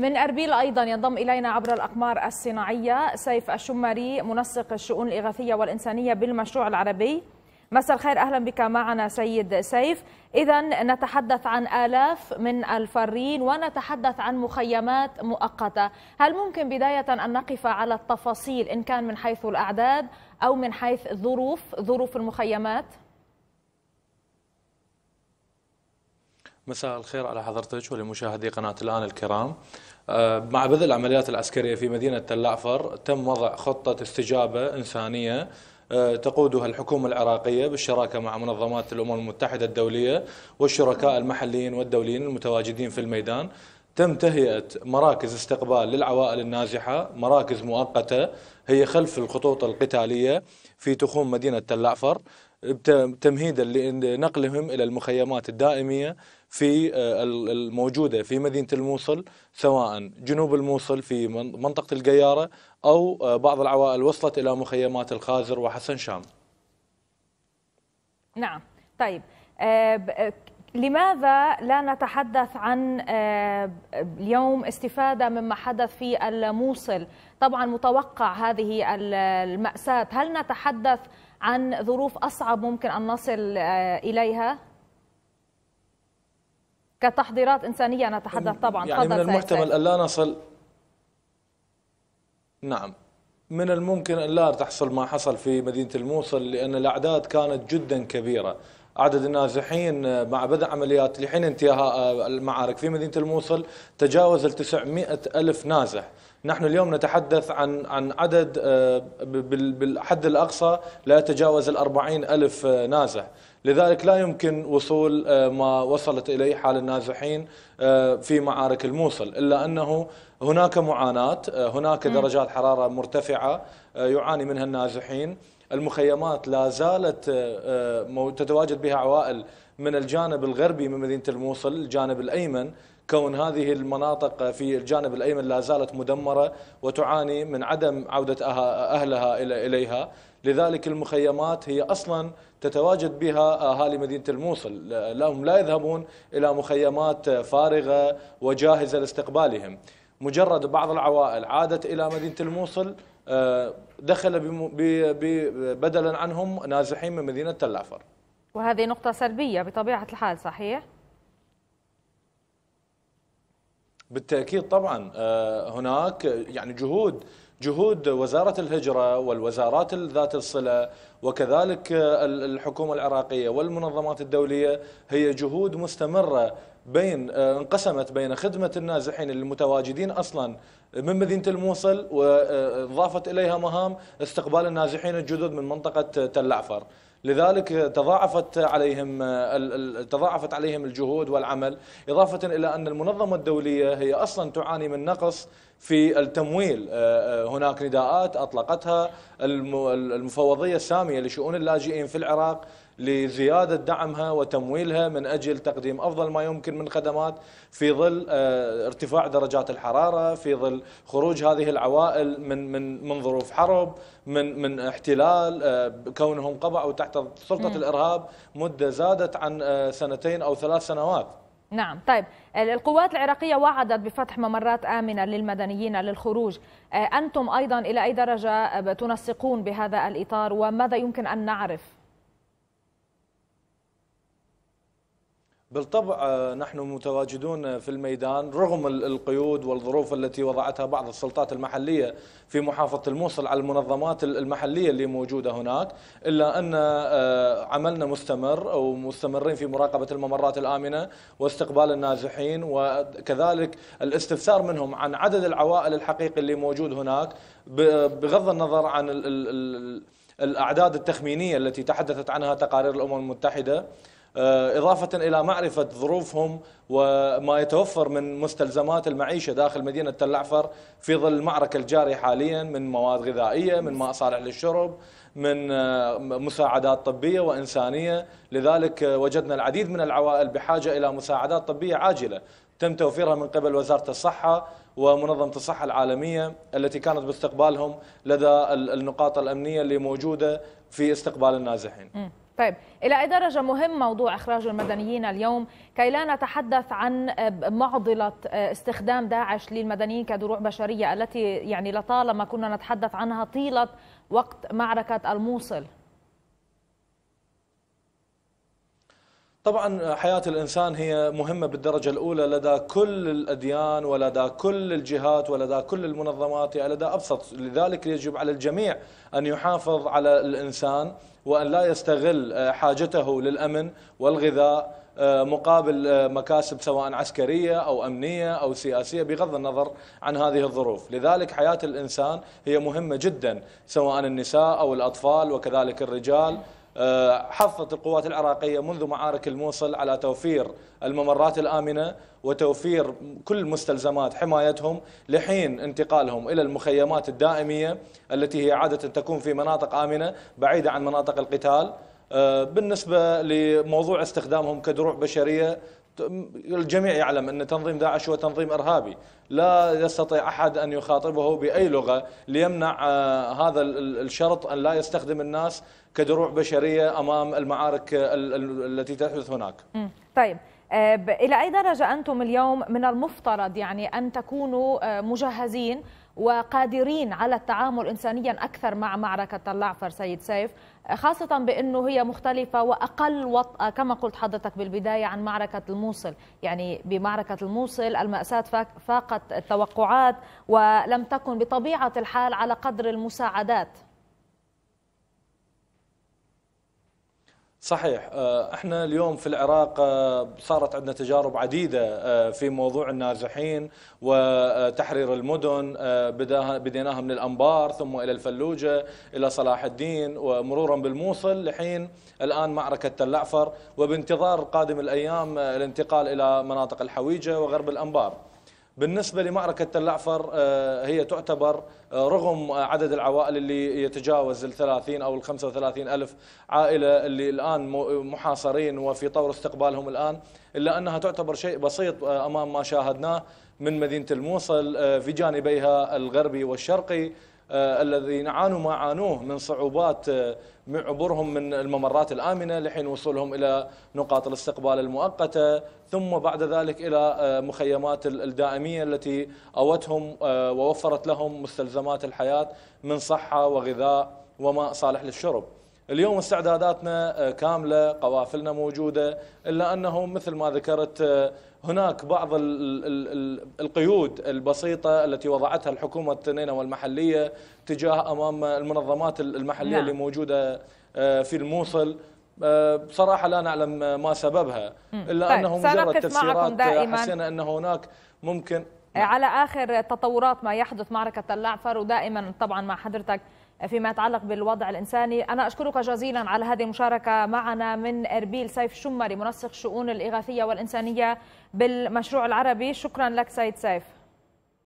من أربيل أيضا ينضم إلينا عبر الأقمار الصناعية سيف الشمري منسق الشؤون الإغاثية والإنسانية بالمشروع العربي مساء الخير أهلا بك معنا سيد سيف إذا نتحدث عن آلاف من الفارين ونتحدث عن مخيمات مؤقتة هل ممكن بداية أن نقف على التفاصيل إن كان من حيث الأعداد أو من حيث ظروف ظروف المخيمات؟ مساء الخير على حضرتك ولمشاهدي قناة الآن الكرام آه، مع بذل العمليات العسكرية في مدينة تلعفر تم وضع خطة استجابة إنسانية آه، تقودها الحكومة العراقية بالشراكة مع منظمات الأمم المتحدة الدولية والشركاء المحليين والدوليين المتواجدين في الميدان تم تهيئة مراكز استقبال للعوائل النازحة مراكز مؤقتة هي خلف الخطوط القتالية في تخوم مدينة تلعفر تمهيدا لنقلهم إلى المخيمات الدائمية في آه، الموجودة في مدينة الموصل سواء جنوب الموصل في منطقة القيارة أو آه، بعض العوائل وصلت إلى مخيمات الخازر وحسن شام نعم طيب آه، لماذا لا نتحدث عن اليوم استفادة مما حدث في الموصل طبعا متوقع هذه المأساة هل نتحدث عن ظروف أصعب ممكن أن نصل إليها؟ كتحضيرات انسانيه نتحدث يعني طبعا يعني من المحتمل ان لا نصل نعم من الممكن ان لا تحصل ما حصل في مدينه الموصل لان الاعداد كانت جدا كبيره عدد النازحين مع بدء عمليات لحين انتهاء المعارك في مدينه الموصل تجاوز ال 900 الف نازح نحن اليوم نتحدث عن عن عدد آه، بالحد الأقصى لا يتجاوز ال ألف آه، نازح لذلك لا يمكن وصول آه، ما وصلت إليه حال النازحين في معارك الموصل إلا أنه هناك معاناة هناك درجات حرارة مرتفعة يعاني منها النازحين المخيمات لا زالت تتواجد بها عوائل من الجانب الغربي من مدينة الموصل الجانب الأيمن كون هذه المناطق في الجانب الايمن لا زالت مدمره وتعاني من عدم عوده اهلها اليها لذلك المخيمات هي اصلا تتواجد بها اهالي مدينه الموصل لهم لا يذهبون الى مخيمات فارغه وجاهزه لاستقبالهم مجرد بعض العوائل عادت الى مدينه الموصل آه، دخل بدلا عنهم نازحين من مدينه تلافر وهذه نقطة سلبية بطبيعة الحال صحيح؟ بالتاكيد طبعا آه، هناك يعني جهود جهود وزاره الهجره والوزارات ذات الصله وكذلك آه، الحكومه العراقيه والمنظمات الدوليه هي جهود مستمره بين آه، انقسمت بين خدمه النازحين المتواجدين اصلا من مدينة الموصل وضافت إليها مهام استقبال النازحين الجدد من منطقة تل عفر لذلك تضاعفت عليهم تضاعفت عليهم الجهود والعمل إضافة إلى أن المنظمة الدولية هي أصلا تعاني من نقص في التمويل آه، آه، هناك نداءات أطلقتها المفوضية السامية لشؤون اللاجئين في العراق لزيادة دعمها وتمويلها من أجل تقديم أفضل ما يمكن من خدمات في ظل آه، ارتفاع درجات الحرارة في ظل خروج هذه العوائل من من من ظروف حرب من من احتلال آه، كونهم قبعوا تحت سلطة الإرهاب مدة زادت عن آه، سنتين أو ثلاث سنوات نعم طيب القوات العراقية وعدت بفتح ممرات آمنة للمدنيين للخروج أنتم أيضا إلى أي درجة تنسقون بهذا الإطار وماذا يمكن أن نعرف بالطبع آه، نحن متواجدون في الميدان رغم القيود والظروف التي وضعتها بعض السلطات المحليه في محافظه الموصل على المنظمات المحليه اللي موجوده هناك الا ان آه، عملنا مستمر او مستمرين في مراقبه الممرات الامنه واستقبال النازحين وكذلك الاستفسار منهم عن عدد العوائل الحقيقي اللي موجود هناك بغض النظر عن الاعداد التخمينيه التي تحدثت عنها تقارير الامم المتحده آه، إضافة إلى معرفة ظروفهم وما يتوفر من مستلزمات المعيشة داخل مدينة عفر في ظل المعركة الجارية حاليا من مواد غذائية من ماء صالح للشرب من آه، مساعدات طبية وإنسانية لذلك آه، وجدنا العديد من العوائل بحاجة إلى مساعدات طبية عاجلة تم توفيرها من قبل وزارة الصحة ومنظمة الصحة العالمية التي كانت باستقبالهم لدى النقاط الأمنية اللي موجودة في استقبال النازحين طيب إلى أي درجة مهم موضوع إخراج المدنيين اليوم كي لا نتحدث عن آه، معضلة آه، استخدام داعش للمدنيين كدروع بشرية التي يعني لطالما كنا نتحدث عنها طيلة وقت معركة الموصل طبعا حياة الإنسان هي مهمة بالدرجة الأولى لدى كل الأديان ولدى كل الجهات ولدى كل المنظمات يعني لدى أبسط لذلك يجب على الجميع أن يحافظ على الإنسان وأن لا يستغل آه، حاجته للأمن والغذاء آه، مقابل آه، مكاسب سواء عسكرية أو أمنية أو سياسية بغض النظر عن هذه الظروف لذلك حياة الإنسان هي مهمة جدا سواء النساء أو الأطفال وكذلك الرجال آه، حثت القوات العراقية منذ معارك الموصل على توفير الممرات الآمنة وتوفير كل مستلزمات حمايتهم لحين انتقالهم إلى المخيمات الدائمية التي هي عادة تكون في مناطق آمنة بعيدة عن مناطق القتال آه، بالنسبة لموضوع استخدامهم كدروع بشرية الجميع يعلم أن تنظيم داعش هو تنظيم إرهابي لا يستطيع أحد أن يخاطبه بأي لغة ليمنع آه، هذا الشرط أن لا يستخدم الناس كدروع بشرية أمام المعارك التي تحدث هناك طيب آه، إلى أي درجة أنتم اليوم من المفترض يعني أن تكونوا آه، مجهزين وقادرين على التعامل إنسانيا أكثر مع معركة اللعفر سيد سيف خاصة بأنه هي مختلفة وأقل وطأة كما قلت حضرتك بالبداية عن معركة الموصل يعني بمعركة الموصل المأساة فاقت التوقعات ولم تكن بطبيعة الحال على قدر المساعدات صحيح آه، احنا اليوم في العراق آه، صارت عندنا تجارب عديده آه، في موضوع النازحين وتحرير المدن بديناها من الانبار ثم الى الفلوجه الى صلاح الدين ومرورا بالموصل لحين الان معركه تل وبانتظار قادم الايام الانتقال الى مناطق الحويجه وغرب الانبار. بالنسبة لمعركة تل آه، هي تعتبر آه، رغم آه، عدد العوائل اللي يتجاوز ال 30 أو ال 35 ألف عائلة اللي الآن محاصرين وفي طور استقبالهم الآن إلا أنها تعتبر شيء بسيط أمام ما شاهدناه من مدينة الموصل في جانبيها الغربي والشرقي آه، الذين عانوا ما عانوه من صعوبات آه، عبورهم من الممرات الآمنة لحين وصولهم إلى نقاط الاستقبال المؤقتة ثم بعد ذلك إلى آه، مخيمات الدائمية التي أوتهم ووفرت لهم مستلزمات الحياة من صحة وغذاء وماء صالح للشرب اليوم استعداداتنا آه، كاملة قوافلنا موجودة إلا أنه مثل ما ذكرت آه، هناك بعض القيود البسيطة التي وضعتها الحكومة التنينة والمحلية تجاه أمام المنظمات المحلية نعم. اللي موجودة آه، في الموصل بصراحة لا نعلم ما سببها إلا طيب. أنه مجرد تفسيرات حسينا أن هناك ممكن نعم. على آخر تطورات ما يحدث معركة اللعفر ودائما طبعا مع حضرتك فيما يتعلق بالوضع الإنساني أنا أشكرك جزيلا على هذه المشاركة معنا من إربيل سيف شمري منسق شؤون الإغاثية والإنسانية بالمشروع العربي شكرا لك سيد سيف